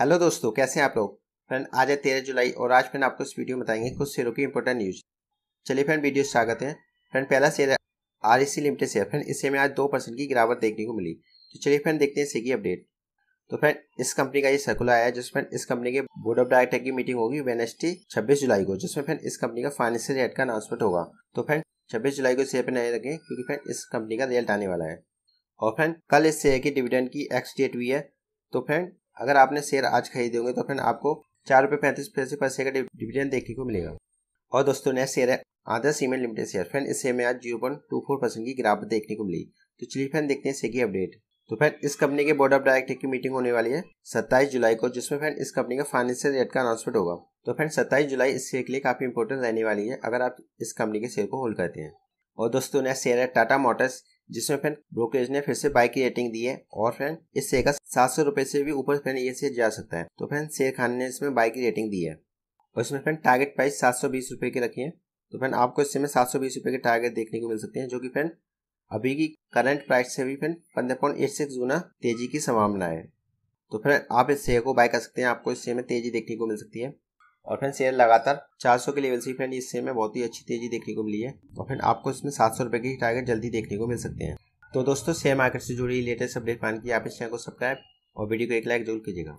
hello दोस्तों कैसे हैं आप लोग फ्रेंड आज है तेरह जुलाई और आज फ्रेंड आपको इस वीडियो में बताएंगे कुछ शेयरों की इंपॉर्टेंट न्यूज चलिए फ्रेंड वीडियो स्वागत है फ्रेंड पहला share R R C limited share friend इससे में आज दो परसेंट की गिरावट देखने को मिली तो चलिए फ्रेंड देखते हैं इसकी अपडेट तो फ्रेंड इस कंपनी का ये सर्कुलर आया है फ्रेंड इस कंपनी के बोर्ड ऑफ डायरेक्टर की मीटिंग होगी वेनेसडे छब्बीस जुलाई को जिसमें फ्रेंड इस कंपनी का फाइनेंशियल रेट का अनाउंसमेंट होगा तो फ्रेंड छब्बीस जुलाई को शेयर पर नहीं रखें क्योंकि फ्रेंड इस कंपनी का रिजल्ट आने वाला है और फ्रेंड कल इस शेयर की डिविडेंड की एक्स डेट हुई है तो फ्रेंड अगर आपने शेयर आज खरीदे होंगे तो फिर आपको चार रुपये पैंतीस पैसे पैसे का डिविडेंड देखने को मिलेगा और दोस्तों नया शेयर है आधा सीमेंट लिमिटेड शेयर फ्रेंड इस शेयर में आज zero point two four percent की गिरावट देखने को मिली तो चलिए फ्रेंड देखते हैं शेयर अपडेट तो फ्रेंड इस कंपनी के बोर्ड ऑफ डायरेक्टर की मीटिंग होने वाली है सत्ताईस जुलाई को जिसमें फ्रेंड इस कंपनी का फाइनेंशियल रेट का अनाउंसमेंट होगा तो फ्रेंड सत्ताईस जुलाई इस शेयर के लिए काफी इंपॉर्टेंट रहने वाली है अगर आप इस कंपनी के शेयर को होल्ड करते हैं और दोस्तों नया शेयर है टाटा मोटर्स जिसमें फ्रेंड ब्रोकरेज ने फिर से बाइक की रेटिंग दी है और फ्रेंड इस शेयर का सात सौ रुपए से भी ऊपर फ्रेंड ये शेयर जा सकता है तो फ्रेंड शेयर खान ने इसमें बाइक की रेटिंग दी है और इसमें फ्रेंड टारगेट प्राइस सात सौ बीस रुपए की रखी है तो फ्रेंड आपको इस समय सात सौ बीस रुपए के टारगेट देखने को मिल सकते हैं जो कि फ्रेंड अभी की करंट प्राइस से भी फ्रेंड पंद्रह पॉइंट एट सिक्स गुना तेजी की संभावना है तो फ्रेंड आप इस शेयर को बाय कर सकते हैं आपको इस शेयर में तेजी देखने को मिल सकती है और फ्रेंड शेयर लगातार 400 के लेवल से फ्रेंड इस शेयर में बहुत ही अच्छी तेजी देखने को मिली है और फ्रेंड आपको इसमें सात सौ रुपये की टारगेट जल्दी देखने को मिल सकते हैं तो दोस्तों शेयर मार्केट से जुड़ी लेटेस्ट अपडेट पाने के लिए आप इस चैनल को सब्सक्राइब और वीडियो को एक लाइक जरूर कीजिएगा